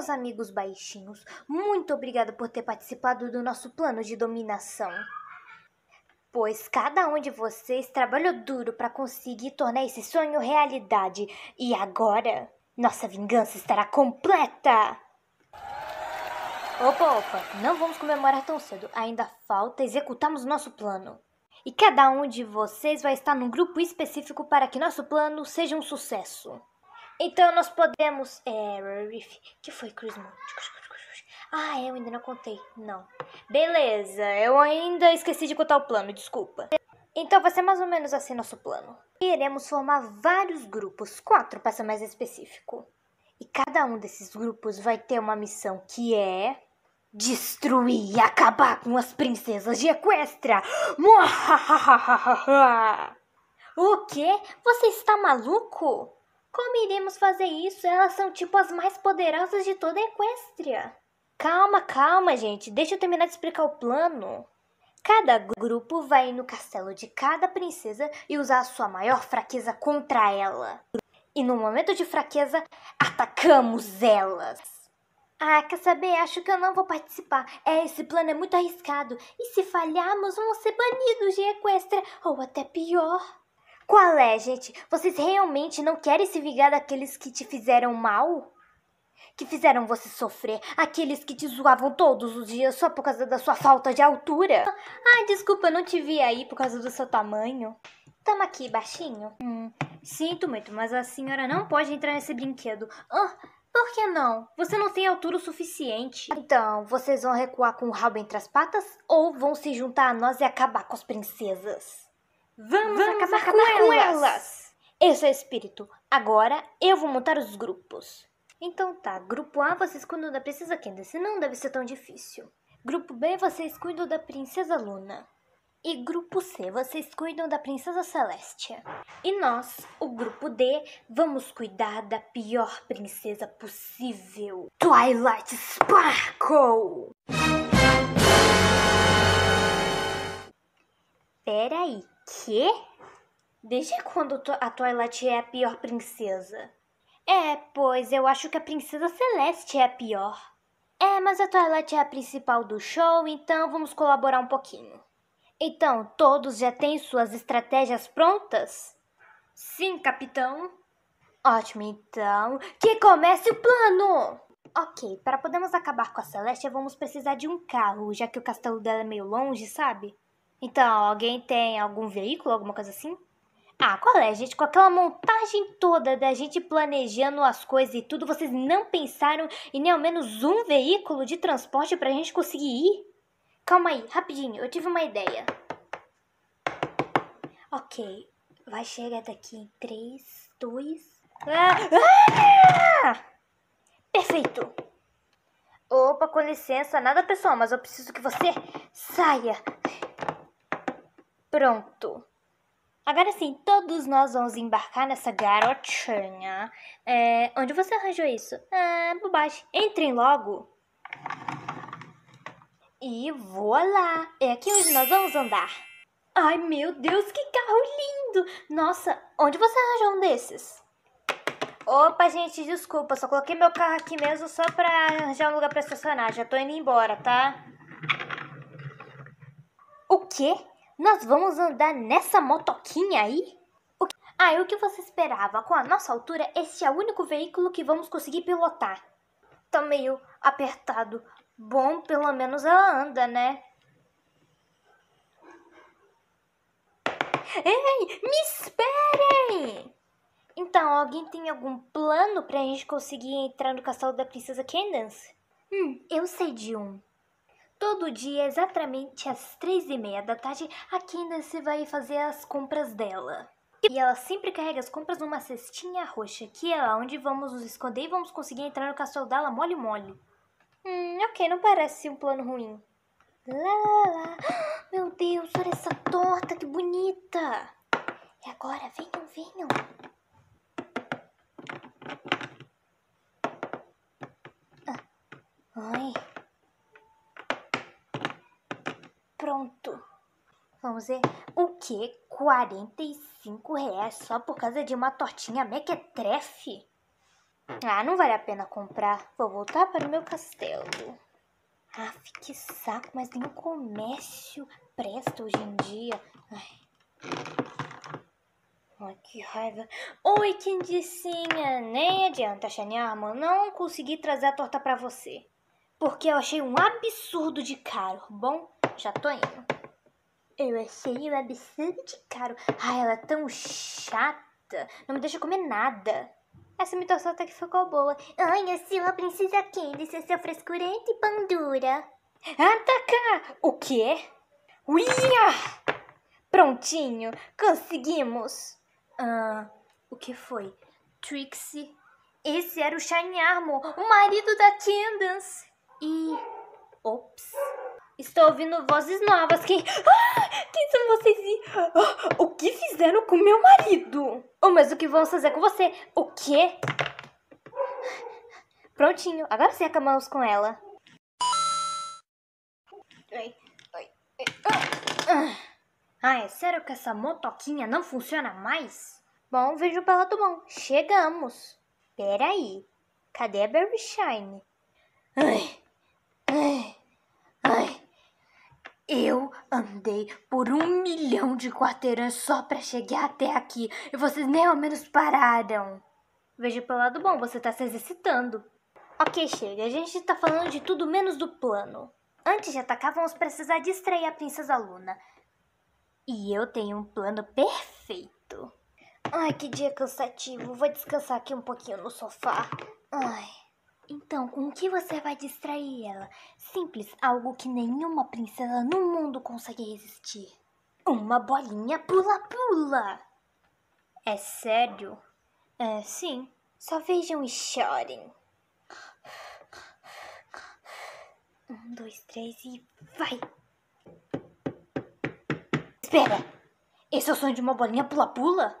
Meus amigos baixinhos, muito obrigado por ter participado do nosso plano de dominação. Pois cada um de vocês trabalhou duro para conseguir tornar esse sonho realidade. E agora, nossa vingança estará completa! Opa, opa, não vamos comemorar tão cedo. Ainda falta executarmos nosso plano. E cada um de vocês vai estar num grupo específico para que nosso plano seja um sucesso. Então nós podemos. É, Riff. que foi, Crismon? Ah, é, eu ainda não contei. Não. Beleza, eu ainda esqueci de contar o plano, desculpa. Então vai ser mais ou menos assim nosso plano. Iremos formar vários grupos, quatro para ser mais específico. E cada um desses grupos vai ter uma missão que é destruir e acabar com as princesas de Equestria. O quê? Você está maluco? Como iremos fazer isso? Elas são tipo as mais poderosas de toda a Equestria. Calma, calma, gente. Deixa eu terminar de explicar o plano. Cada grupo vai ir no castelo de cada princesa e usar a sua maior fraqueza contra ela. E no momento de fraqueza, atacamos elas. Ah, quer saber? Acho que eu não vou participar. É, esse plano é muito arriscado. E se falharmos, vamos ser banidos de Equestria, ou até pior. Qual é, gente? Vocês realmente não querem se vingar daqueles que te fizeram mal? Que fizeram você sofrer? Aqueles que te zoavam todos os dias só por causa da sua falta de altura? Ah, desculpa, não te vi aí por causa do seu tamanho. Tamo aqui, baixinho. Hum, sinto muito, mas a senhora não pode entrar nesse brinquedo. Ah, por que não? Você não tem altura o suficiente. Então, vocês vão recuar com o rabo entre as patas ou vão se juntar a nós e acabar com as princesas? Vamos, Vamos acabar, acabar com, com, elas. elas! é o espírito. Agora eu vou montar os grupos. Então tá, grupo A vocês cuidam da princesa Candace, não deve ser tão difícil. Grupo B vocês cuidam da princesa Luna. E grupo C, vocês cuidam da princesa Celestia. E nós, o grupo D, vamos cuidar da pior princesa possível, Twilight Sparkle. Peraí, Quê? Desde quando a Twilight é a pior princesa? É, pois eu acho que a Princesa Celeste é a pior. É, mas a Twilight é a principal do show, então vamos colaborar um pouquinho. Então, todos já têm suas estratégias prontas? Sim, capitão. Ótimo, então, que comece o plano! Ok, para podermos acabar com a Celeste, vamos precisar de um carro, já que o castelo dela é meio longe, sabe? Então, alguém tem algum veículo, alguma coisa assim? Ah, qual é, gente? Com aquela montagem toda da gente planejando as coisas e tudo, vocês não pensaram em nem ao menos um veículo de transporte pra gente conseguir ir? Calma aí, rapidinho, eu tive uma ideia. Ok, vai chegar daqui em 3, 2. Ah! Ah! Perfeito! Opa, com licença, nada pessoal, mas eu preciso que você saia Pronto. Agora sim, todos nós vamos embarcar nessa garotinha. É, onde você arranjou isso? Ah, bobagem. Entrem logo. E voa lá. É aqui onde nós vamos andar. Ai, meu Deus, que carro lindo! Nossa, onde você arranjou um desses? Opa, gente, desculpa. Só coloquei meu carro aqui mesmo só pra arranjar um lugar pra estacionar. Já tô indo embora, tá? O quê? Nós vamos andar nessa motoquinha aí? O que... Ah, e o que você esperava? Com a nossa altura, esse é o único veículo que vamos conseguir pilotar. Tá meio apertado. Bom, pelo menos ela anda, né? Ei, me esperem! Então, alguém tem algum plano pra gente conseguir entrar no castelo da Princesa Candace? Hum, eu sei de um todo dia, exatamente às três e meia da tarde, a Candace vai fazer as compras dela. E ela sempre carrega as compras numa cestinha roxa, que é lá onde vamos nos esconder e vamos conseguir entrar no castelo dela mole mole. Hum, ok, não parece um plano ruim. Lá, lá, lá. Meu Deus, olha essa torta, que bonita! E agora, venham, venham. Ah. Ai... pronto. Vamos ver. O que? 45 reais só por causa de uma tortinha mequetrefe? Ah, não vale a pena comprar. Vou voltar para o meu castelo. Ah, que saco, mas nem o comércio presta hoje em dia. Ai. Ai, que raiva. Oi, quindicinha. Nem adianta, Xaniarma. Não consegui trazer a torta para você. Porque eu achei um absurdo de caro, bom? já tô indo. Eu achei o absurdo de caro. Ai, ela é tão chata. Não me deixa comer nada. Essa imitação até que ficou boa. Ai, a sua princesa Candice, é seu frescurante e pandura. Ataca! O quê? Uia! Prontinho, conseguimos. Ah, o que foi? Trixie? Esse era o Shiny Armor, o marido da Candace. E... Ops. Estou ouvindo vozes novas. Quem, ah, quem são vocês e ah, o que fizeram com meu marido? Ou oh, mas o que vão fazer com você? O quê? Prontinho, agora sim acabamos com ela. Ai, ai, ai. Ah, é sério que essa motoquinha não funciona mais? Bom, vejo pela do tá bom. Chegamos. Peraí, cadê a Berry Shine? Ai. Eu andei por um milhão de quarteirões só para chegar até aqui e vocês nem ao menos pararam. Veja pelo lado bom, você tá se exercitando. Ok, chega, a gente tá falando de tudo menos do plano. Antes de atacar, vamos precisar distrair a princesa Luna. E eu tenho um plano perfeito. Ai, que dia cansativo. Vou descansar aqui um pouquinho no sofá. Ai. Então, com o que você vai distrair ela? Simples, algo que nenhuma princesa no mundo consegue resistir. Uma bolinha pula-pula! É sério? É, sim. Só vejam e chorem. Um, dois, três e vai! Espera! Esse é o sonho de uma bolinha pula-pula?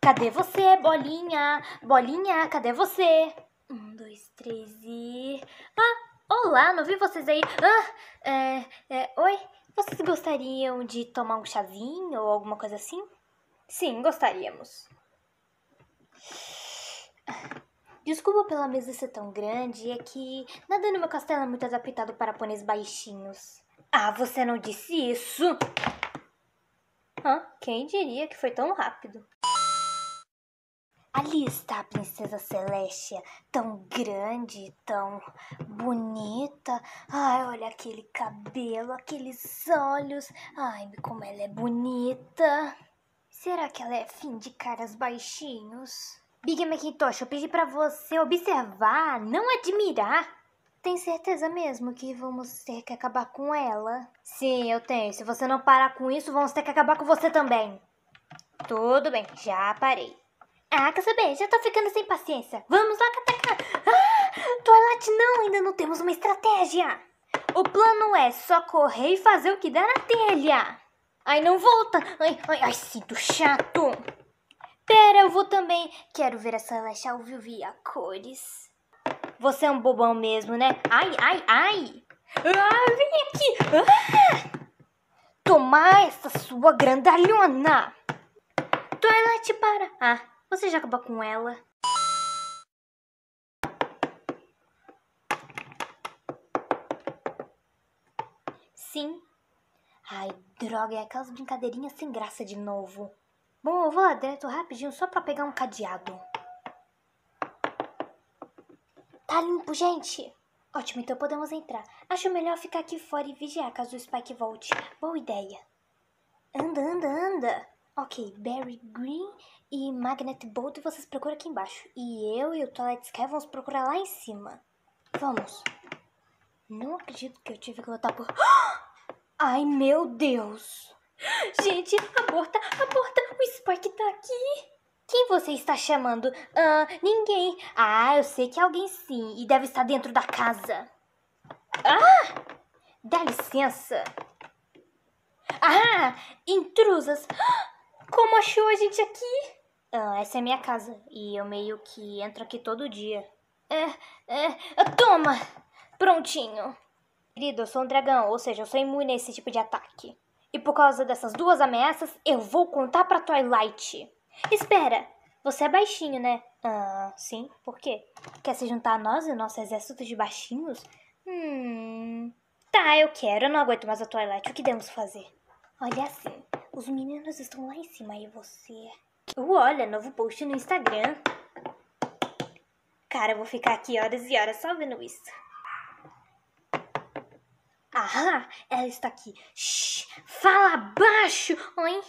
Cadê você, bolinha? Bolinha, cadê você? Um, dois, três e. Ah! Olá, não vi vocês aí! Ah! É, é, oi? Vocês gostariam de tomar um chazinho ou alguma coisa assim? Sim, gostaríamos. Desculpa pela mesa ser tão grande, é que nada no meu castelo é muito adaptado para pôneis baixinhos. Ah, você não disse isso? Hã? Quem diria que foi tão rápido? Ali está a princesa Celestia, tão grande, tão bonita. Ai, olha aquele cabelo, aqueles olhos. Ai, como ela é bonita. Será que ela é fim de caras baixinhos? Big Macintosh, eu pedi para você observar, não admirar. Tem certeza mesmo que vamos ter que acabar com ela? Sim, eu tenho. Se você não parar com isso, vamos ter que acabar com você também. Tudo bem, já parei. Ah, quer saber? Já tô ficando sem paciência. Vamos lá, Katakana. Ah, Twilight, não, ainda não temos uma estratégia. O plano é só correr e fazer o que dá na telha. Ai, não volta. Ai, ai, ai, sinto chato. Pera, eu vou também. Quero ver a Celeste ao vivo e a cores. Você é um bobão mesmo, né? Ai, ai, ai. Ah, vem aqui. Ah! Tomar essa sua grandalhona. Twilight, para. Ah, você já acabou com ela? Sim. Ai, droga, é aquelas brincadeirinhas sem graça de novo. Bom, eu vou lá dentro rapidinho só pra pegar um cadeado. Tá limpo, gente! Ótimo, então podemos entrar. Acho melhor ficar aqui fora e vigiar caso o Spike volte. Boa ideia. Anda, anda, anda! Ok, Barry Green e Magnet Bolt vocês procuram aqui embaixo. E eu e o Twilight Sky vamos procurar lá em cima. Vamos. Não acredito que eu tive que lutar por... Ai, meu Deus. Gente, aborta, aborta. O Spike tá aqui. Quem você está chamando? Ah, ninguém. Ah, eu sei que é alguém sim. E deve estar dentro da casa. Ah! Dá licença. Ah! Intrusas! Ah! Como achou a gente aqui? Ah, essa é minha casa e eu meio que entro aqui todo dia. É, é, toma! Prontinho. Querido, eu sou um dragão, ou seja, eu sou imune a esse tipo de ataque. E por causa dessas duas ameaças, eu vou contar pra Twilight. Espera, você é baixinho, né? Ah, sim, por quê? Quer se juntar a nós e o nosso exército de baixinhos? Hum. Tá, eu quero, eu não aguento mais a Twilight, o que devemos fazer? Olha assim. Os meninos estão lá em cima e você. Uh, olha, novo post no Instagram. Cara, eu vou ficar aqui horas e horas só vendo isso. Aham, ela está aqui. Shhh, fala baixo, hein?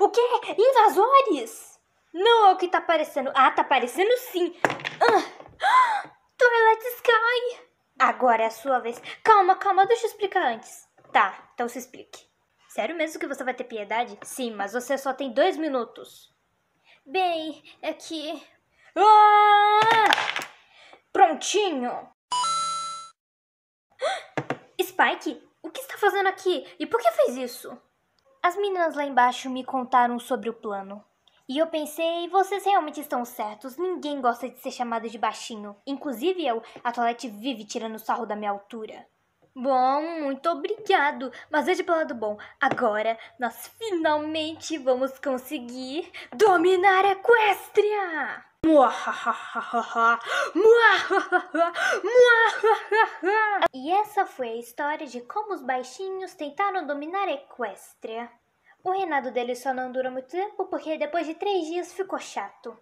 O quê? Invasores? Não é o que tá aparecendo. Ah, tá aparecendo sim. Ah, Twilight Sky. Agora é a sua vez. Calma, calma, deixa eu explicar antes. Tá, então se explique. Sério mesmo que você vai ter piedade? Sim, mas você só tem dois minutos. Bem, é que. Ah! Prontinho! Spike, o que está fazendo aqui? E por que fez isso? As meninas lá embaixo me contaram sobre o plano. E eu pensei, vocês realmente estão certos. Ninguém gosta de ser chamado de baixinho. Inclusive eu, a Toilette vive tirando sarro da minha altura. Bom, muito obrigado. Mas veja pelo lado bom. Agora nós finalmente vamos conseguir dominar a Equestria! E essa foi a história de como os baixinhos tentaram dominar a Equestria. O reinado deles só não durou muito tempo porque depois de três dias ficou chato.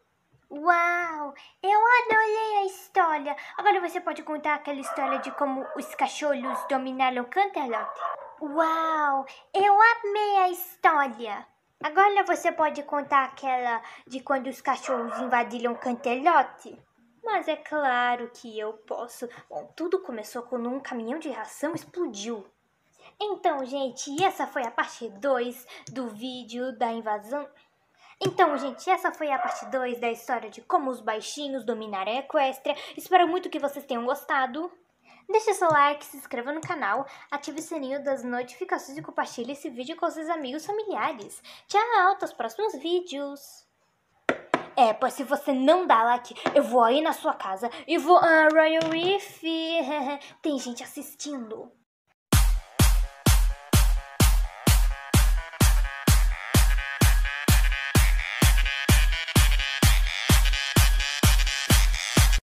Uau! Eu adorei a história! Agora você pode contar aquela história de como os cachorros dominaram Canterlot? Uau! Eu amei a história! Agora você pode contar aquela de quando os cachorros invadiram Canterlot? Mas é claro que eu posso. Bom, tudo começou quando um caminhão de ração explodiu. Então, gente, essa foi a parte 2 do vídeo da invasão então, gente, essa foi a parte 2 da história de como os baixinhos dominaram a Equestria. Espero muito que vocês tenham gostado. Deixe seu like, se inscreva no canal, ative o sininho das notificações e compartilhe esse vídeo com seus amigos e familiares. Tchau, até os próximos vídeos! É, pois se você não dá like, eu vou aí na sua casa e vou... Ah, Royal Reef! Tem gente assistindo.